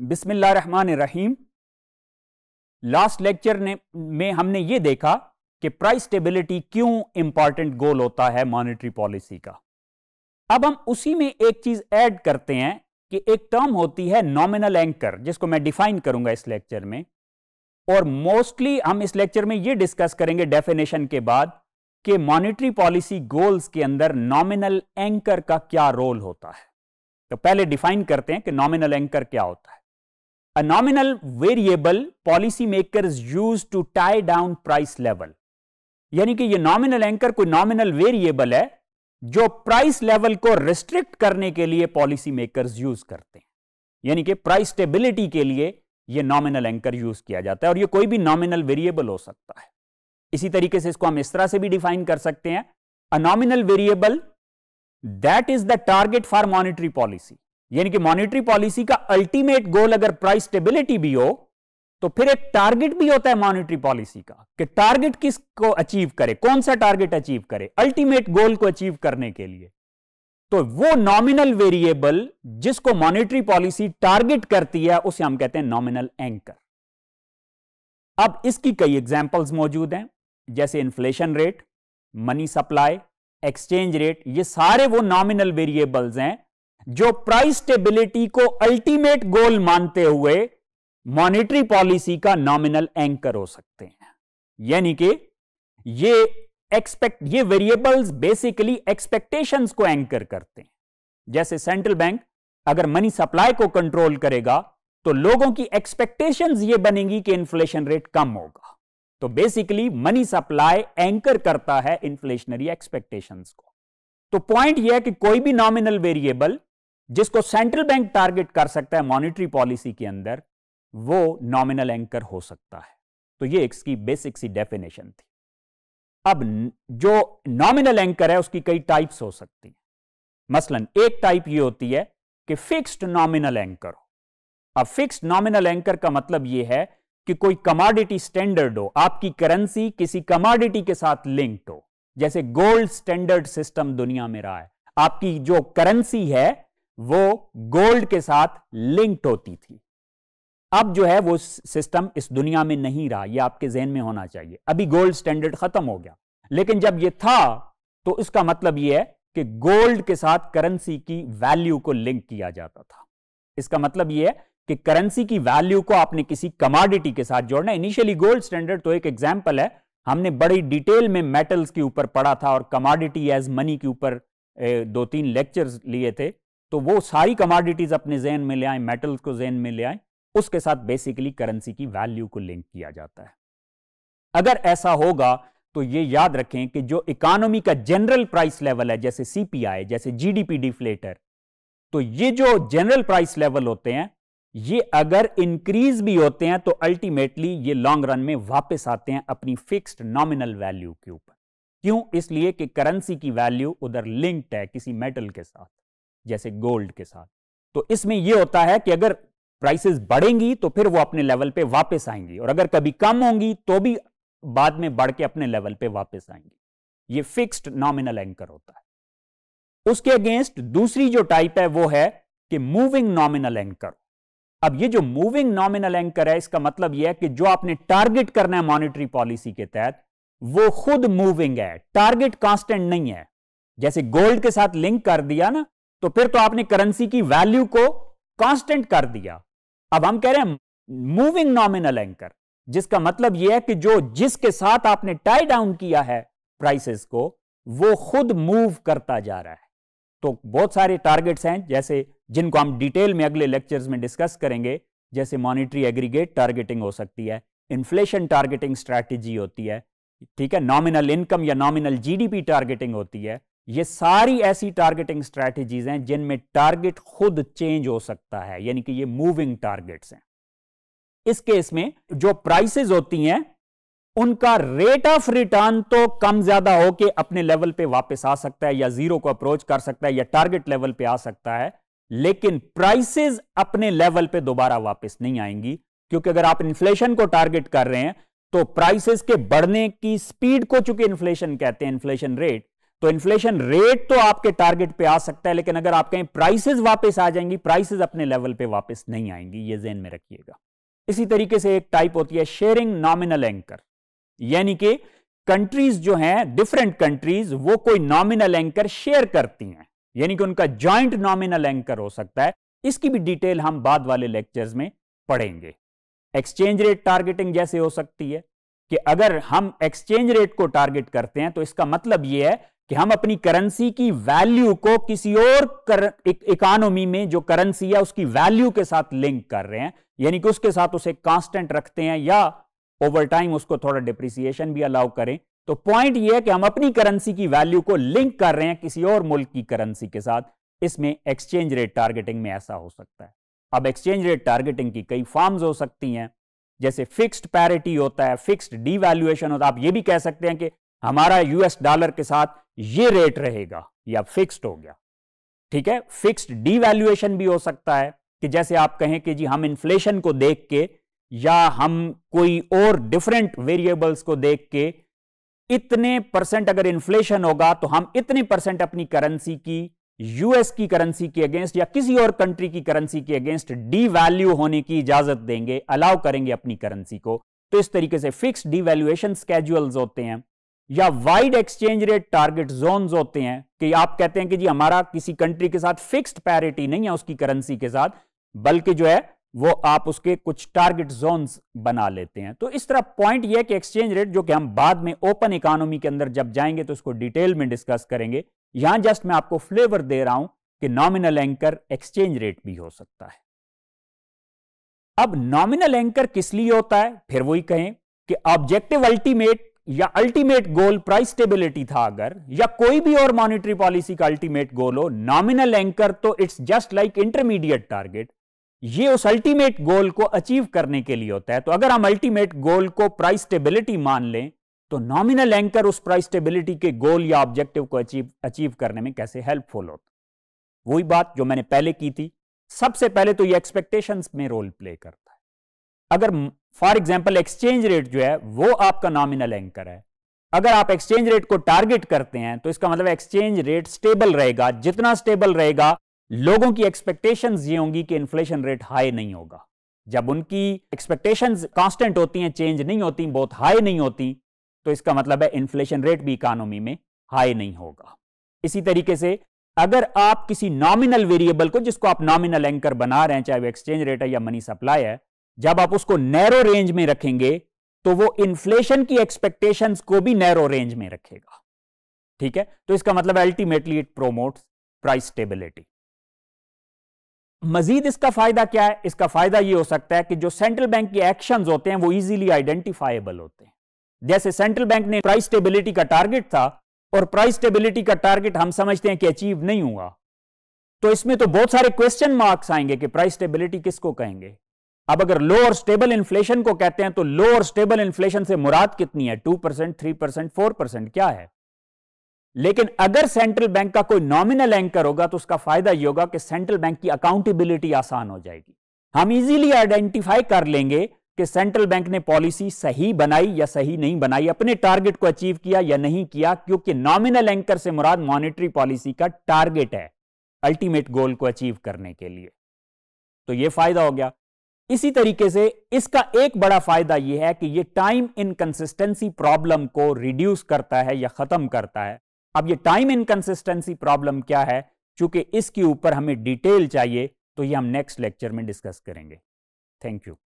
रहमान रहीम last lecture ने में हमने ये देखा कि प्राइस स्टेबिलिटी क्यों इंपॉर्टेंट गोल होता है मॉनेटरी पॉलिसी का अब हम उसी में एक चीज ऐड करते हैं कि एक टर्म होती है नॉमिनल एंकर जिसको मैं डिफाइन करूंगा इस लेक्चर में और मोस्टली हम इस लेक्चर में ये डिस्कस करेंगे डेफिनेशन के बाद कि मॉनेटरी पॉलिसी गोल्स के अंदर नॉमिनल एंकर का क्या रोल होता है तो पहले डिफाइन करते हैं कि नॉमिनल एंकर क्या होता है A nominal variable policymakers use to tie down price level. यानी कि ये नॉमिनल एंकर कोई नॉमिनल वेरिएबल है जो प्राइस लेवल को रिस्ट्रिक्ट करने के लिए पॉलिसी मेकर्स यूज करते हैं यानी कि प्राइस स्टेबिलिटी के लिए ये नॉमिनल एंकर यूज किया जाता है और ये कोई भी नॉमिनल वेरिएबल हो सकता है इसी तरीके से इसको हम इस तरह से भी डिफाइन कर सकते हैं a nominal variable that is the target for monetary policy यानी कि मॉनेटरी पॉलिसी का अल्टीमेट गोल अगर प्राइस स्टेबिलिटी भी हो तो फिर एक टारगेट भी होता है मॉनेटरी पॉलिसी का कि टारगेट किसको अचीव करे कौन सा टारगेट अचीव करे अल्टीमेट गोल को अचीव करने के लिए तो वो नॉमिनल वेरिएबल जिसको मॉनेटरी पॉलिसी टारगेट करती है उसे हम कहते हैं नॉमिनल एंकर अब इसकी कई एग्जांपल्स मौजूद हैं जैसे inflation rate money supply exchange rate ये सारे वो नॉमिनल वेरिएबल्स हैं जो प्राइस स्टेबिलिटी को अल्टीमेट गोल मानते हुए मॉनेटरी पॉलिसी का नॉमिनल एंकर हो सकते हैं यानी कि ये एक्सपेक्ट ये वेरिएबल्स बेसिकली एक्सपेक्टेशंस को एंकर करते हैं जैसे सेंट्रल बैंक अगर मनी सप्लाई को कंट्रोल करेगा तो लोगों की एक्सपेक्टेशंस ये बनेंगी कि इन्फ्लेशन रेट कम होगा तो बेसिकली मनी सप्लाई एंकर करता है इन्फ्लेशनरी एक्सपेक्टेशंस को तो पॉइंट यह है कि कोई भी नॉमिनल वेरिएबल जिसको सेंट्रल बैंक टारगेट कर सकता है मॉनिटरी पॉलिसी के अंदर वो नॉमिनल एंकर हो सकता है तो ये इसकी बेसिक सी डेफिनेशन थी अब जो नॉमिनल एंकर है उसकी कई टाइप्स हो सकती हैं मसलन एक टाइप ये होती है कि फिक्स्ड नॉमिनल एंकर हो अब फिक्स्ड नॉमिनल एंकर का मतलब यह है कि कोई कमोडिटी स्टैंडर्ड हो आपकी करेंसी किसी कमोडिटी के साथ लिंक्ड हो जैसे गोल्ड स्टैंडर्ड सिस्टम दुनिया में रहा है आपकी जो करेंसी है वो गोल्ड के साथ लिंक्ड होती थी अब जो है वो सिस्टम इस दुनिया में नहीं रहा ये आपके जहन में होना चाहिए अभी गोल्ड स्टैंडर्ड खत्म हो गया लेकिन जब ये था तो इसका मतलब ये है कि गोल्ड के साथ करेंसी की वैल्यू को लिंक किया जाता था इसका मतलब ये है कि करेंसी की वैल्यू को आपने किसी कमोडिटी के साथ जोड़ना इनिशियली गोल्ड स्टैंडर्ड तो एक एग्जाम्पल है हमने बड़ी डिटेल में मेटल्स के ऊपर पढ़ा था और कमोडिटी एज मनी के ऊपर दो तीन लेक्चर्स लिए थे तो वो सारी कमोडिटीज अपने जेन में ले आए मेटल्स को जेन में ले आए उसके साथ बेसिकली करेंसी की वैल्यू को लिंक किया जाता है अगर ऐसा होगा तो ये याद रखें कि जो इकोनॉमी का जनरल प्राइस लेवल है जैसे सीपीआई जैसे जीडीपी डिफ्लेटर तो ये जो जनरल प्राइस लेवल होते हैं ये अगर इंक्रीज भी होते हैं तो अल्टीमेटली ये लॉन्ग रन में वापस आते हैं अपनी फिक्स्ड नॉमिनल वैल्यू के ऊपर क्यों इसलिए कि करेंसी की वैल्यू उधर लिंक्ड है किसी मेटल के साथ जैसे गोल्ड के साथ तो इसमें यह होता है कि अगर प्राइसेस बढ़ेंगी तो फिर वो अपने लेवल पे वापस आएंगी और अगर कभी कम होंगी तो भी बाद में बढ़ के अपने लेवल पे वापस आएंगी ये फिक्स्ड नॉमिनल एंकर होता है उसके अगेंस्ट दूसरी जो टाइप है वो है कि मूविंग नॉमिनल एंकर अब ये जो मूविंग नॉमिनल एंकर है इसका मतलब यह है कि जो आपने टारगेट करना है मॉनिटरी पॉलिसी के तहत वो खुद मूविंग है टारगेट कांस्टेंट नहीं है जैसे गोल्ड के साथ लिंक कर दिया ना तो फिर तो आपने करेंसी की वैल्यू को कांस्टेंट कर दिया अब हम कह रहे हैं मूविंग नॉमिनल एंकर जिसका मतलब यह है कि जो जिसके साथ आपने टाई डाउन किया है प्राइसेस को वो खुद मूव करता जा रहा है तो बहुत सारे टारगेट्स हैं जैसे जिनको हम डिटेल में अगले लेक्चर्स में डिस्कस करेंगे जैसे मॉनिटरी एग्रीगेट टारगेटिंग हो सकती है इन्फ्लेशन टारगेटिंग स्ट्रैटेजी होती है ठीक है नॉमिनल इनकम या नॉमिनल जीडीपी टारगेटिंग होती है ये सारी ऐसी टारगेटिंग स्ट्रैटेजीज हैं जिनमें टारगेट खुद चेंज हो सकता है यानी कि ये मूविंग टारगेट्स हैं इस केस में जो प्राइसेस होती हैं उनका रेट ऑफ रिटर्न तो कम ज्यादा हो के अपने लेवल पे वापस आ सकता है या जीरो को अप्रोच कर सकता है या टारगेट लेवल पे आ सकता है लेकिन प्राइसेस अपने लेवल पे दोबारा वापस नहीं आएंगी क्योंकि अगर आप इन्फ्लेशन को टारगेट कर रहे हैं तो प्राइसेस के बढ़ने की स्पीड को चूंकि इन्फ्लेशन कहते हैं इन्फ्लेशन रेट तो इन्फ्लेशन रेट तो आपके टारगेट पे आ सकता है लेकिन अगर आप कहें प्राइसेस वापस आ जाएंगी प्राइसेस अपने लेवल पे वापस नहीं आएंगी ये जेन में रखिएगा इसी तरीके से एक टाइप होती है शेयरिंग नॉमिनल एंकर यानी कि कंट्रीज जो हैं डिफरेंट कंट्रीज वो कोई नॉमिनल एंकर शेयर करती हैं यानी कि उनका ज्वाइंट नॉमिनल एंकर हो सकता है इसकी भी डिटेल हम बाद वाले लेक्चर्स में पढ़ेंगे एक्सचेंज रेट टारगेटिंग जैसे हो सकती है कि अगर हम एक्सचेंज रेट को टारगेट करते हैं तो इसका मतलब यह है कि हम अपनी करेंसी की वैल्यू को किसी और कर, एक, में जो करेंसी है उसकी वैल्यू के साथ लिंक कर रहे हैं यानी कि उसके साथ उसे कांस्टेंट रखते हैं या ओवर टाइम उसको थोड़ा डिप्रिसिएशन भी अलाउ करें तो पॉइंट यह है कि हम अपनी करेंसी की वैल्यू को लिंक कर रहे हैं किसी और मुल्क की करेंसी के साथ इसमें एक्सचेंज रेट टारगेटिंग में ऐसा हो सकता है अब एक्सचेंज रेट टारगेटिंग की कई फॉर्म्स हो सकती हैं जैसे फिक्स्ड पैरिटी होता है फिक्स्ड डीवैल्यूएशन होता है आप ये भी कह सकते हैं कि हमारा यूएस डॉलर के साथ ये रेट रहेगा या फिक्स्ड हो गया ठीक है फिक्स्ड डीवैल्यूएशन भी हो सकता है कि जैसे आप कहें कि जी हम इन्फ्लेशन को देख के या हम कोई और डिफरेंट वेरिएबल्स को देख के इतने परसेंट अगर इन्फ्लेशन होगा तो हम इतने परसेंट अपनी करेंसी की यूएस की करेंसी के अगेंस्ट या किसी और कंट्री की करेंसी के अगेंस्ट डीवैल्यू होने की इजाजत देंगे अलाउ करेंगे अपनी करेंसी को तो इस तरीके से फिक्स डीवैल्यूएशन स्केजुअल होते हैं या wide exchange rate target zone होते हैं कि आप कहते हैं कि जी हमारा किसी कंट्री के साथ फिक्स्ड पैरिटी नहीं है उसकी करेंसी के साथ बल्कि जो है वो आप उसके कुछ टारगेट जोन्स बना लेते हैं तो इस तरह पॉइंट ये कि एक्सचेंज रेट जो कि हम बाद में ओपन इकोनॉमी के अंदर जब जाएंगे तो उसको डिटेल में डिस्कस करेंगे यहां जस्ट मैं आपको फ्लेवर दे रहा हूं कि नॉमिनल एंकर एक्सचेंज रेट भी हो सकता है अब नॉमिनल एंकर किस लिए होता है फिर वही कहें कि ऑब्जेक्टिव अल्टीमेट या अल्टीमेट गोल प्राइस स्टेबिलिटी था अगर या कोई भी और मॉनिटरी पॉलिसी का अल्टीमेट गोल हो नॉमिनल एंकर तो it's just like intermediate target ये उस अल्टीमेट गोल को अचीव करने के लिए होता है तो अगर हम अल्टीमेट गोल को प्राइस स्टेबिलिटी मान लें तो नॉमिनल एंकर उस प्राइस स्टेबिलिटी के गोल या ऑब्जेक्टिव को अचीव अचीव करने में कैसे हेल्पफुल होता वही बात जो मैंने पहले की थी सबसे पहले तो ये एक्सपेक्टेशंस में रोल प्ले करता है अगर फॉर एग्जाम्पल एक्सचेंज रेट जो है वो आपका नॉमिनल एंकर है अगर आप एक्सचेंज रेट को टारगेट करते हैं तो इसका मतलब एक्सचेंज रेट स्टेबल रहेगा जितना स्टेबल रहेगा लोगों की एक्सपेक्टेशंस ये होंगी कि इन्फ्लेशन रेट हाई नहीं होगा जब उनकी एक्सपेक्टेशंस कांस्टेंट होती हैं चेंज नहीं होती बहुत हाई नहीं होती तो इसका मतलब है इन्फ्लेशन रेट भी इकोनॉमी में हाई नहीं होगा इसी तरीके से अगर आप किसी नॉमिनल वेरिएबल को जिसको आप नॉमिनल एंकर बना रहे हैं चाहे वो एक्सचेंज रेट है या मनी सप्लाई है जब आप उसको नैरो रेंज में रखेंगे तो वो इन्फ्लेशन की एक्सपेक्टेशंस को भी नैरो रेंज में रखेगा ठीक है तो इसका मतलब ultimately it promotes price stability मजीद इसका फायदा क्या है इसका फायदा यह हो सकता है कि जो सेंट्रल बैंक के एक्शन होते हैं वो इजीली आइडेंटिफाइबल होते हैं जैसे सेंट्रल बैंक ने प्राइस स्टेबिलिटी का टारगेट था और प्राइस स्टेबिलिटी का टारगेट हम समझते हैं कि अचीव नहीं हुआ तो इसमें तो बहुत सारे क्वेश्चन मार्क्स आएंगे कि प्राइस स्टेबिलिटी किसको कहेंगे अब अगर लो और स्टेबल इन्फ्लेशन को कहते हैं तो लो और स्टेबल इन्फ्लेशन से मुराद कितनी है two percent three percent four percent क्या है लेकिन अगर सेंट्रल बैंक का कोई नॉमिनल एंकर होगा तो उसका फायदा यह होगा कि सेंट्रल बैंक की अकाउंटेबिलिटी आसान हो जाएगी हम इजीली आइडेंटिफाई कर लेंगे कि सेंट्रल बैंक ने पॉलिसी सही बनाई या सही नहीं बनाई अपने टारगेट को अचीव किया या नहीं किया क्योंकि नॉमिनल एंकर से मुराद मॉनिटरी पॉलिसी का टारगेट है अल्टीमेट गोल को अचीव करने के लिए तो यह फायदा हो गया इसी तरीके से इसका एक बड़ा फायदा यह है कि यह टाइम इनकंसिस्टेंसी प्रॉब्लम को रिड्यूस करता है या खत्म करता है अब यह टाइम इनकन्सिस्टेंसी प्रॉब्लम क्या है चूंकि इसके ऊपर हमें डिटेल चाहिए तो यह हम नेक्स्ट लेक्चर में डिस्कस करेंगे थैंक यू